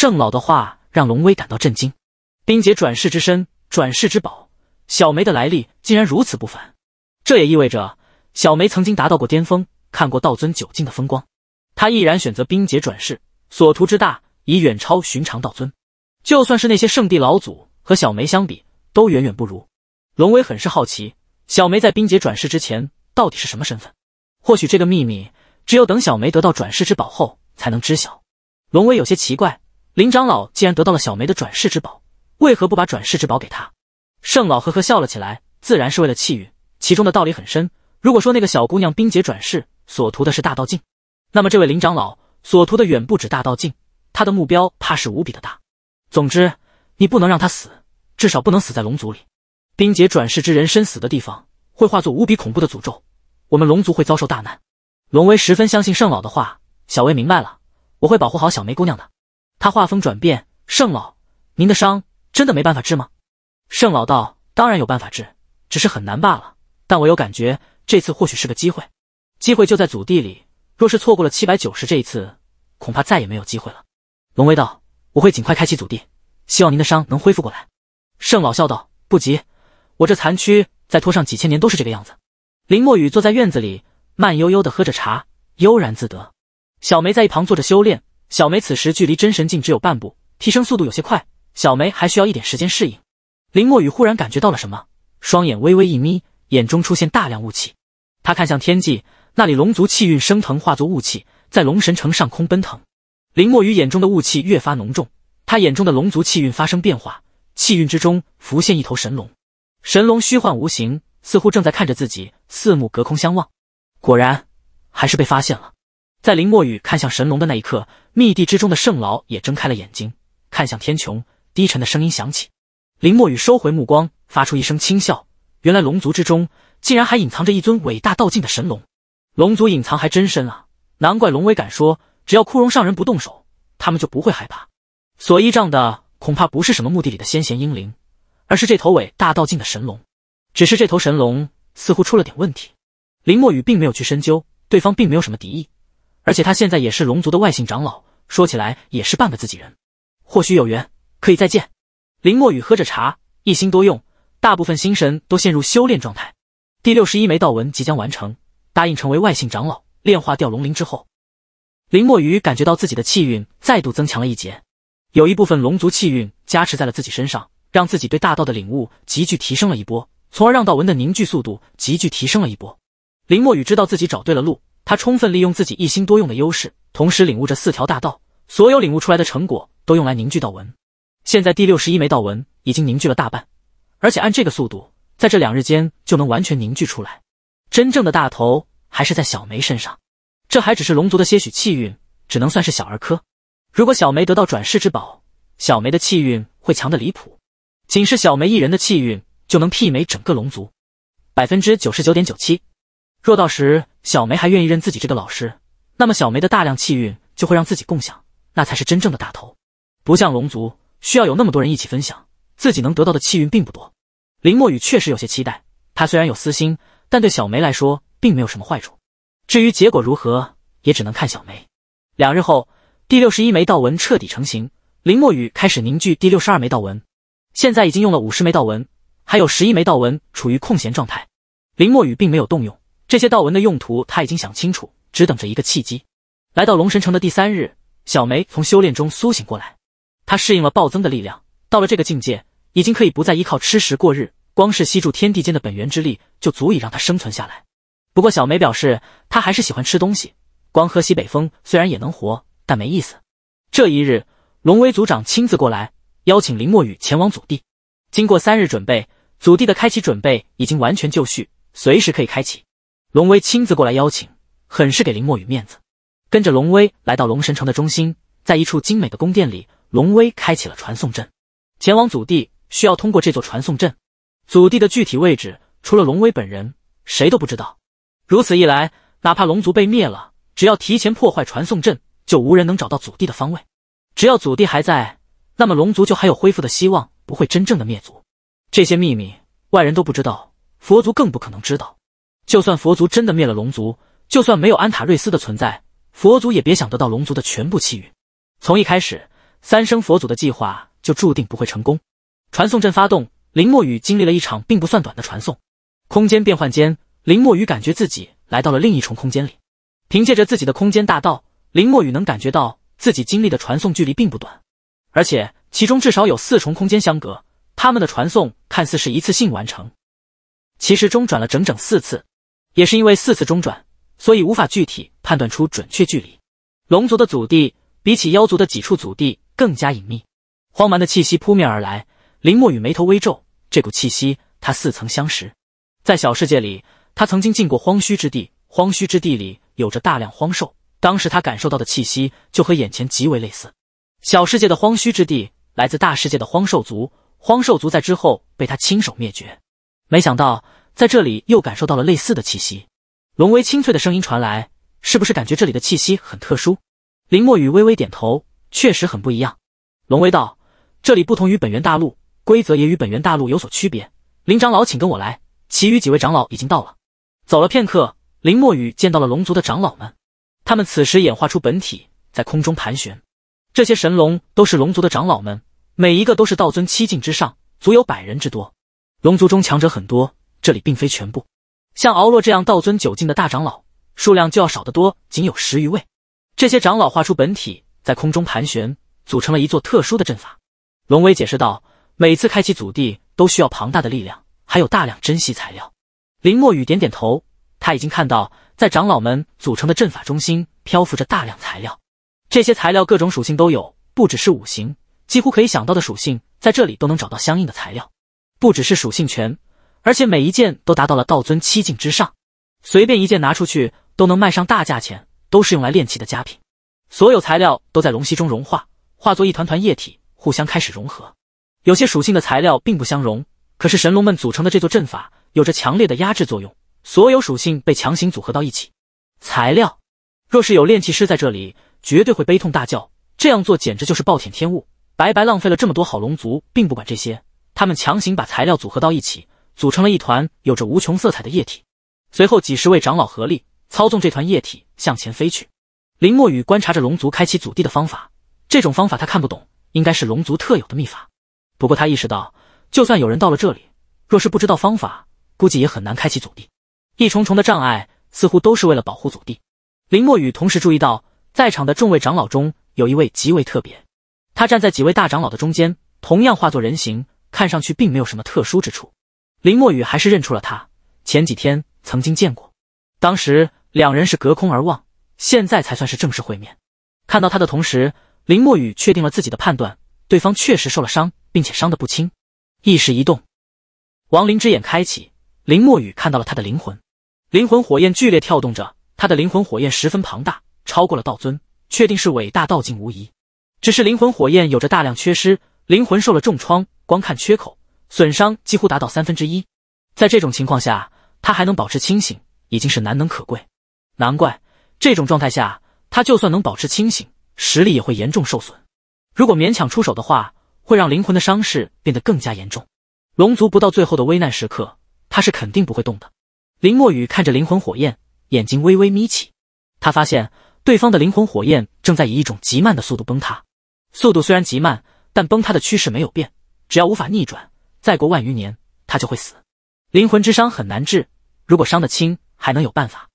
圣老的话让龙威感到震惊。冰姐转世之身，转世之宝，小梅的来历竟然如此不凡。这也意味着小梅曾经达到过巅峰，看过道尊九境的风光。他毅然选择冰姐转世，所图之大，已远超寻常道尊。就算是那些圣地老祖和小梅相比，都远远不如。龙威很是好奇，小梅在冰姐转世之前到底是什么身份？或许这个秘密，只有等小梅得到转世之宝后才能知晓。龙威有些奇怪。林长老既然得到了小梅的转世之宝，为何不把转世之宝给她？圣老呵呵笑了起来，自然是为了气运，其中的道理很深。如果说那个小姑娘冰姐转世所图的是大道境，那么这位林长老所图的远不止大道境，他的目标怕是无比的大。总之，你不能让她死，至少不能死在龙族里。冰姐转世之人身死的地方，会化作无比恐怖的诅咒，我们龙族会遭受大难。龙威十分相信圣老的话，小薇明白了，我会保护好小梅姑娘的。他画风转变，圣老，您的伤真的没办法治吗？圣老道，当然有办法治，只是很难罢了。但我有感觉，这次或许是个机会，机会就在祖地里。若是错过了七百九十这一次，恐怕再也没有机会了。龙威道，我会尽快开启祖地，希望您的伤能恢复过来。圣老笑道，不急，我这残躯再拖上几千年都是这个样子。林墨雨坐在院子里，慢悠悠地喝着茶，悠然自得。小梅在一旁坐着修炼。小梅此时距离真神境只有半步，提升速度有些快，小梅还需要一点时间适应。林墨雨忽然感觉到了什么，双眼微微一眯，眼中出现大量雾气。他看向天际，那里龙族气运升腾，化作雾气，在龙神城上空奔腾。林墨雨眼中的雾气越发浓重，他眼中的龙族气运发生变化，气运之中浮现一头神龙，神龙虚幻无形，似乎正在看着自己，四目隔空相望。果然，还是被发现了。在林墨雨看向神龙的那一刻。密地之中的圣老也睁开了眼睛，看向天穹，低沉的声音响起。林墨雨收回目光，发出一声轻笑。原来龙族之中竟然还隐藏着一尊伟大道境的神龙，龙族隐藏还真深啊！难怪龙威敢说，只要枯荣上人不动手，他们就不会害怕。所依仗的恐怕不是什么墓地里的先贤英灵，而是这头伟大道境的神龙。只是这头神龙似乎出了点问题。林墨雨并没有去深究，对方并没有什么敌意，而且他现在也是龙族的外姓长老。说起来也是半个自己人，或许有缘可以再见。林墨雨喝着茶，一心多用，大部分心神都陷入修炼状态。第六十一枚道纹即将完成，答应成为外姓长老，炼化掉龙鳞之后，林墨雨感觉到自己的气运再度增强了一截，有一部分龙族气运加持在了自己身上，让自己对大道的领悟急剧提升了一波，从而让道纹的凝聚速度急剧提升了一波。林墨雨知道自己找对了路，他充分利用自己一心多用的优势。同时领悟这四条大道，所有领悟出来的成果都用来凝聚道纹。现在第六十一枚道纹已经凝聚了大半，而且按这个速度，在这两日间就能完全凝聚出来。真正的大头还是在小梅身上。这还只是龙族的些许气运，只能算是小儿科。如果小梅得到转世之宝，小梅的气运会强得离谱。仅是小梅一人的气运就能媲美整个龙族。百分之九十九点九七。若到时小梅还愿意认自己这个老师。那么小梅的大量气运就会让自己共享，那才是真正的大头。不像龙族，需要有那么多人一起分享，自己能得到的气运并不多。林墨雨确实有些期待，他虽然有私心，但对小梅来说并没有什么坏处。至于结果如何，也只能看小梅。两日后，第六十一枚道纹彻底成型，林墨雨开始凝聚第六十二枚道纹。现在已经用了五十枚道纹，还有十一枚道纹处于空闲状态。林墨雨并没有动用这些道纹的用途，他已经想清楚。只等着一个契机。来到龙神城的第三日，小梅从修炼中苏醒过来。她适应了暴增的力量，到了这个境界，已经可以不再依靠吃食过日，光是吸住天地间的本源之力就足以让她生存下来。不过，小梅表示她还是喜欢吃东西，光喝西北风虽然也能活，但没意思。这一日，龙威族长亲自过来邀请林墨雨前往祖地。经过三日准备，祖地的开启准备已经完全就绪，随时可以开启。龙威亲自过来邀请。很是给林墨雨面子，跟着龙威来到龙神城的中心，在一处精美的宫殿里，龙威开启了传送阵，前往祖地需要通过这座传送阵。祖地的具体位置，除了龙威本人，谁都不知道。如此一来，哪怕龙族被灭了，只要提前破坏传送阵，就无人能找到祖地的方位。只要祖地还在，那么龙族就还有恢复的希望，不会真正的灭族。这些秘密外人都不知道，佛族更不可能知道。就算佛族真的灭了龙族，就算没有安塔瑞斯的存在，佛祖也别想得到龙族的全部气运。从一开始，三生佛祖的计划就注定不会成功。传送阵发动，林墨雨经历了一场并不算短的传送。空间变换间，林墨雨感觉自己来到了另一重空间里。凭借着自己的空间大道，林墨雨能感觉到自己经历的传送距离并不短，而且其中至少有四重空间相隔。他们的传送看似是一次性完成，其实中转了整整四次，也是因为四次中转。所以无法具体判断出准确距离。龙族的祖地比起妖族的几处祖地更加隐秘，荒蛮的气息扑面而来。林墨雨眉头微皱，这股气息他似曾相识。在小世界里，他曾经进过荒墟之地，荒墟之地里有着大量荒兽，当时他感受到的气息就和眼前极为类似。小世界的荒墟之地来自大世界的荒兽族，荒兽族在之后被他亲手灭绝，没想到在这里又感受到了类似的气息。龙威清脆的声音传来：“是不是感觉这里的气息很特殊？”林墨雨微微点头：“确实很不一样。”龙威道：“这里不同于本源大陆，规则也与本源大陆有所区别。林长老，请跟我来，其余几位长老已经到了。”走了片刻，林墨雨见到了龙族的长老们，他们此时演化出本体，在空中盘旋。这些神龙都是龙族的长老们，每一个都是道尊七境之上，足有百人之多。龙族中强者很多，这里并非全部。像敖洛这样道尊九境的大长老，数量就要少得多，仅有十余位。这些长老化出本体，在空中盘旋，组成了一座特殊的阵法。龙威解释道：“每次开启祖地，都需要庞大的力量，还有大量珍稀材料。”林墨雨点点头，他已经看到，在长老们组成的阵法中心，漂浮着大量材料。这些材料各种属性都有，不只是五行，几乎可以想到的属性，在这里都能找到相应的材料。不只是属性权，而且每一件都达到了道尊七境之上，随便一件拿出去都能卖上大价钱，都是用来炼气的佳品。所有材料都在龙息中融化，化作一团团液体，互相开始融合。有些属性的材料并不相融，可是神龙们组成的这座阵法有着强烈的压制作用，所有属性被强行组合到一起。材料若是有炼器师在这里，绝对会悲痛大叫。这样做简直就是暴殄天物，白白浪费了这么多好龙族，并不管这些，他们强行把材料组合到一起。组成了一团有着无穷色彩的液体，随后几十位长老合力操纵这团液体向前飞去。林墨雨观察着龙族开启祖地的方法，这种方法他看不懂，应该是龙族特有的秘法。不过他意识到，就算有人到了这里，若是不知道方法，估计也很难开启祖地。一重重的障碍似乎都是为了保护祖地。林墨雨同时注意到，在场的众位长老中有一位极为特别，他站在几位大长老的中间，同样化作人形，看上去并没有什么特殊之处。林墨雨还是认出了他，前几天曾经见过，当时两人是隔空而望，现在才算是正式会面。看到他的同时，林墨雨确定了自己的判断，对方确实受了伤，并且伤得不轻。意识一动，亡灵之眼开启，林墨雨看到了他的灵魂，灵魂火焰剧烈跳动着，他的灵魂火焰十分庞大，超过了道尊，确定是伟大道境无疑。只是灵魂火焰有着大量缺失，灵魂受了重创，光看缺口。损伤几乎达到三分之一，在这种情况下，他还能保持清醒，已经是难能可贵。难怪这种状态下，他就算能保持清醒，实力也会严重受损。如果勉强出手的话，会让灵魂的伤势变得更加严重。龙族不到最后的危难时刻，他是肯定不会动的。林墨雨看着灵魂火焰，眼睛微微眯起，他发现对方的灵魂火焰正在以一种极慢的速度崩塌。速度虽然极慢，但崩塌的趋势没有变，只要无法逆转。再过万余年，他就会死。灵魂之伤很难治，如果伤得轻，还能有办法；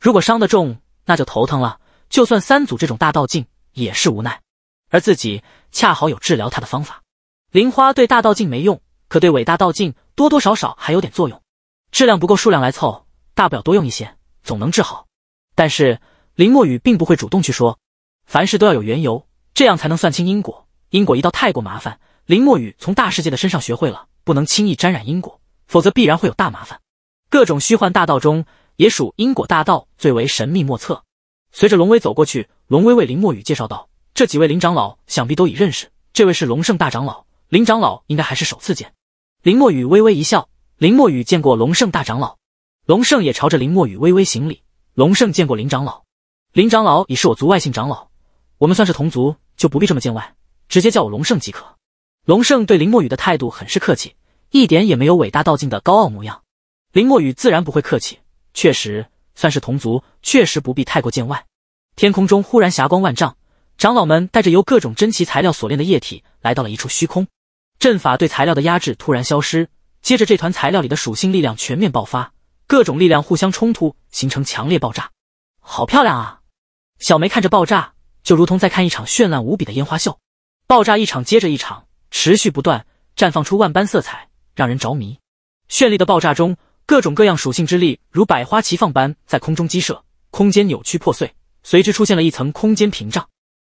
如果伤得重，那就头疼了。就算三祖这种大道境，也是无奈。而自己恰好有治疗他的方法。灵花对大道境没用，可对伟大道境多多少少还有点作用。质量不够，数量来凑，大不了多用一些，总能治好。但是林墨雨并不会主动去说，凡事都要有缘由，这样才能算清因果。因果一到，太过麻烦。林墨雨从大世界的身上学会了。不能轻易沾染因果，否则必然会有大麻烦。各种虚幻大道中，也属因果大道最为神秘莫测。随着龙威走过去，龙威为林墨雨介绍道：“这几位林长老想必都已认识，这位是龙圣大长老，林长老应该还是首次见。”林墨雨微微一笑，林墨雨见过龙圣大长老。龙圣也朝着林墨雨微微行礼：“龙圣见过林长老。林长老已是我族外姓长老，我们算是同族，就不必这么见外，直接叫我龙圣即可。”龙胜对林墨雨的态度很是客气，一点也没有伟大道境的高傲模样。林墨雨自然不会客气，确实算是同族，确实不必太过见外。天空中忽然霞光万丈，长老们带着由各种珍奇材料所炼的液体来到了一处虚空阵法，对材料的压制突然消失，接着这团材料里的属性力量全面爆发，各种力量互相冲突，形成强烈爆炸。好漂亮啊！小梅看着爆炸，就如同在看一场绚烂无比的烟花秀。爆炸一场接着一场。持续不断，绽放出万般色彩，让人着迷。绚丽的爆炸中，各种各样属性之力如百花齐放般在空中激射，空间扭曲破碎，随之出现了一层空间屏障。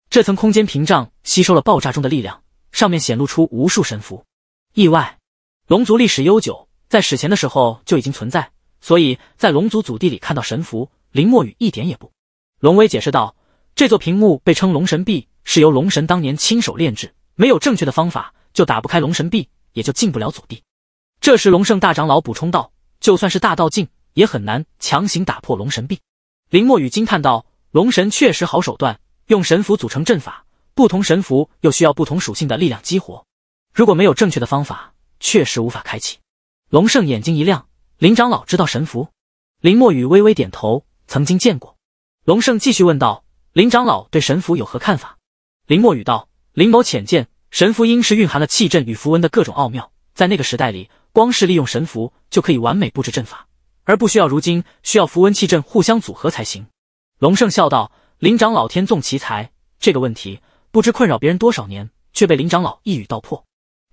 这层空间屏障吸收了爆炸中的力量，上面显露出无数神符。意外，龙族历史悠久，在史前的时候就已经存在，所以在龙族祖地里看到神符，林墨雨一点也不。龙威解释道：“这座屏幕被称龙神壁，是由龙神当年亲手炼制。”没有正确的方法，就打不开龙神壁，也就进不了祖地。这时，龙圣大长老补充道：“就算是大道境，也很难强行打破龙神壁。”林墨雨惊叹道：“龙神确实好手段，用神符组成阵法，不同神符又需要不同属性的力量激活。如果没有正确的方法，确实无法开启。”龙圣眼睛一亮：“林长老知道神符？”林墨雨微微点头：“曾经见过。”龙圣继续问道：“林长老对神符有何看法？”林墨雨道：“林某浅见。”神符应是蕴含了气阵与符文的各种奥妙，在那个时代里，光是利用神符就可以完美布置阵法，而不需要如今需要符文气阵互相组合才行。龙胜笑道：“林长老天纵奇才，这个问题不知困扰别人多少年，却被林长老一语道破。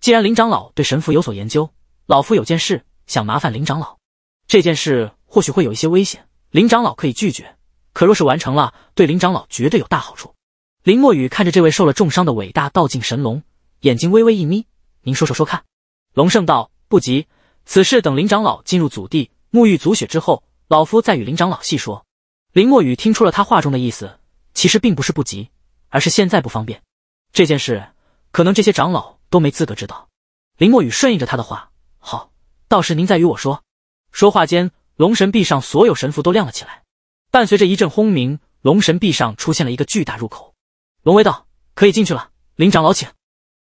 既然林长老对神符有所研究，老夫有件事想麻烦林长老。这件事或许会有一些危险，林长老可以拒绝，可若是完成了，对林长老绝对有大好处。”林墨雨看着这位受了重伤的伟大道境神龙。眼睛微微一眯，您说说说看。龙胜道不急，此事等林长老进入祖地，沐浴祖血之后，老夫再与林长老细说。林墨雨听出了他话中的意思，其实并不是不急，而是现在不方便。这件事可能这些长老都没资格知道。林墨雨顺应着他的话，好，到时您再与我说。说话间，龙神壁上所有神符都亮了起来，伴随着一阵轰鸣，龙神壁上出现了一个巨大入口。龙威道可以进去了，林长老请。